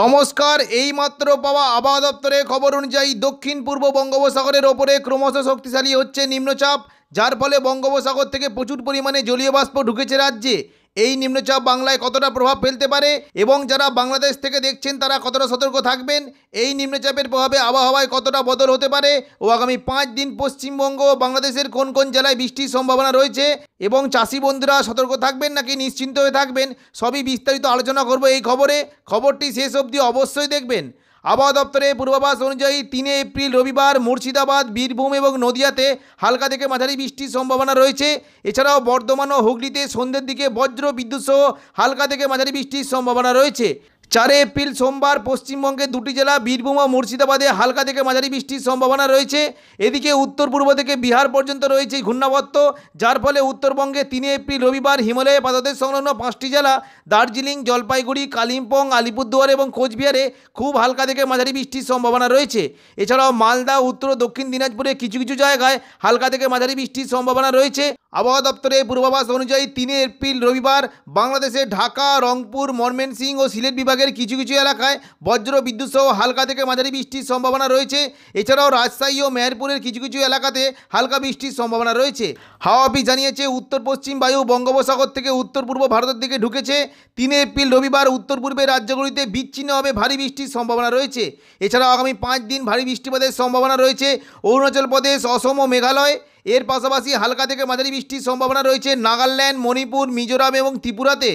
নমস্কার এইমাত্র পাওয়া আবহাওয়া দপ্তরের খবর অনুযায়ী দক্ষিণ পূর্ব বঙ্গোপসাগরের ওপরে ক্রমশ শক্তিশালী হচ্ছে নিম্নচাপ যার ফলে বঙ্গোপসাগর থেকে প্রচুর পরিমাণে জলীয় বাষ্প ঢুকেছে রাজ্যে এই নিম্নচাপ বাংলায় কতটা প্রভাব ফেলতে পারে এবং যারা বাংলাদেশ থেকে দেখছেন তারা কতটা সতর্ক থাকবেন এই নিম্নচাপের প্রভাবে আবহাওয়ায় কতটা বদল হতে পারে ও আগামী পাঁচ দিন পশ্চিমবঙ্গ ও বাংলাদেশের কোন কোন জেলায় বৃষ্টির সম্ভাবনা রয়েছে এবং চাষি বন্ধুরা সতর্ক থাকবেন নাকি নিশ্চিন্ত হয়ে থাকবেন সবই বিস্তারিত আলোচনা করব এই খবরে খবরটি শেষ অবধি অবশ্যই দেখবেন আবহাওয়া দপ্তরের পূর্বাভাস অনুযায়ী তিনে এপ্রিল রবিবার মুর্শিদাবাদ বীরভূম এবং নদিয়াতে হালকা থেকে মাঝারি বৃষ্টির সম্ভাবনা রয়েছে এছাড়াও বর্ধমান ও হুগলিতে সন্ধ্যের দিকে বজ্র বিদ্যুৎসহ হালকা থেকে মাঝারি বৃষ্টির সম্ভাবনা রয়েছে চারে এপ্রিল সোমবার পশ্চিমবঙ্গের দুটি জেলা বীরভূম ও মুর্শিদাবাদে হালকা থেকে মাঝারি বৃষ্টির সম্ভাবনা রয়েছে এদিকে উত্তর পূর্ব থেকে বিহার পর্যন্ত রয়েছে ঘূর্ণাবর্ত যার ফলে উত্তরবঙ্গে তিন এপ্রিল রবিবার হিমালয়ে পাদদেশ সংলগ্ন পাঁচটি জেলা দার্জিলিং জলপাইগুড়ি কালিম্পং আলিপুরদুয়ার এবং কোচবিহারে খুব হালকা থেকে মাঝারি বৃষ্টির সম্ভাবনা রয়েছে এছাড়াও মালদা উত্তর দক্ষিণ দিনাজপুরে কিছু কিছু জায়গায় হালকা থেকে মাঝারি বৃষ্টির সম্ভাবনা রয়েছে আবহাওয়া দপ্তরের পূর্বাভাস অনুযায়ী তিন এপ্রিল রবিবার বাংলাদেশে ঢাকা রংপুর ময়মনসিংহ ও সিলেট বিভাগের কিছু কিছু এলাকায় বজ্র বিদ্যুৎ সহ হালকা থেকে মাঝারি বৃষ্টির সম্ভাবনা রয়েছে এছাড়াও রাজশাহী ও মেহেরপুরের কিছু কিছু এলাকাতে হালকা বৃষ্টির সম্ভাবনা রয়েছে হাওয়া অফিস জানিয়েছে উত্তর পশ্চিম বায়ু বঙ্গোপসাগর থেকে উত্তর পূর্ব ভারতের দিকে ঢুকেছে তিন এপ্রিল রবিবার উত্তর পূর্বের রাজ্যগুলিতে বিচ্ছিন্নভাবে ভারী বৃষ্টির সম্ভাবনা রয়েছে এছাড়াও আগামী পাঁচ দিন ভারী বৃষ্টিপাতের সম্ভাবনা রয়েছে অরুণাচল প্রদেশ অসম ও মেঘালয় এর পাশাপাশি হালকা থেকে মাঝারি বৃষ্টির সম্ভাবনা রয়েছে নাগাল্যান্ড মণিপুর মিজোরাম এবং ত্রিপুরাতে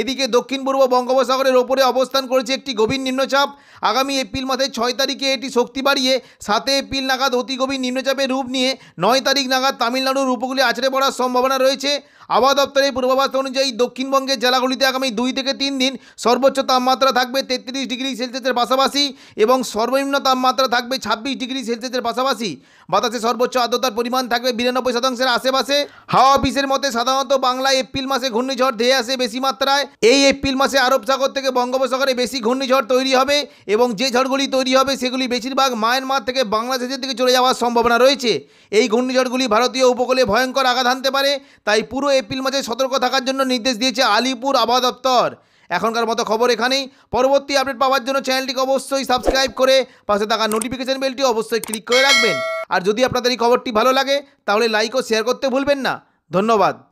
এদিকে দক্ষিণ পূর্ব বঙ্গোপসাগরের ওপরে অবস্থান করেছে একটি গভীর নিম্নচাপ আগামী এপ্রিল মাসের ছয় তারিখে এটি শক্তি বাড়িয়ে সাতে এপ্রিল নাগাদ অতি গভীর নিম্নচাপের রূপ নিয়ে নয় তারিখ নাগাদ তামিলনাড়ুর উপকূলে আছড়ে পড়ার সম্ভাবনা রয়েছে আবহাওয়া দপ্তরের পূর্বাভাস অনুযায়ী দক্ষিণবঙ্গের জেলাগুলিতে আগামী দুই থেকে তিন দিন সর্বোচ্চ তাপমাত্রা থাকবে তেত্রিশ ডিগ্রি সেলসিয়াসের পাশাপাশি এবং সর্বনিম্ন তাপমাত্রা থাকবে ছাব্বিশ ডিগ্রি সেলসিয়াসের পাশাপাশি বাতাসে সর্বোচ্চ আর্দ্রতার পরিমাণ থাকবে বিরানব্বই শতাংশের আশেপাশে হাওয়া অফিসের মতে সাধারণত বাংলায় এপ্রিল মাসে ঘূর্ণিঝড় ধেয়ে আসে বেশি মাত্রায় এই এপ্রিল মাসে আরব সাগর থেকে বঙ্গোপসাগরে বেশি ঘূর্ণিঝড় তৈরি হবে এবং যে ঝড়গুলি তৈরি হবে সেগুলি বেশিরভাগ মায়ানমার থেকে বাংলাদেশের দিকে চলে যাওয়ার সম্ভাবনা রয়েছে এই ঘূর্ণিঝড়গুলি ভারতীয় উপকূলে ভয়ঙ্কর আঘাত আনতে পারে তাই পুরো এপ্রিল মাসে সতর্ক থাকার জন্য নির্দেশ দিয়েছে আলিপুর আবহাওয়া দপ্তর এখনকার মতো খবর এখানেই পরবর্তী আপডেট পাওয়ার জন্য চ্যানেলটিকে অবশ্যই সাবস্ক্রাইব করে পাশে থাকা নোটিফিকেশান বেলটি অবশ্যই ক্লিক করে রাখবেন আর যদি আপনাদের এই খবরটি ভালো লাগে তাহলে লাইক ও শেয়ার করতে ভুলবেন না ধন্যবাদ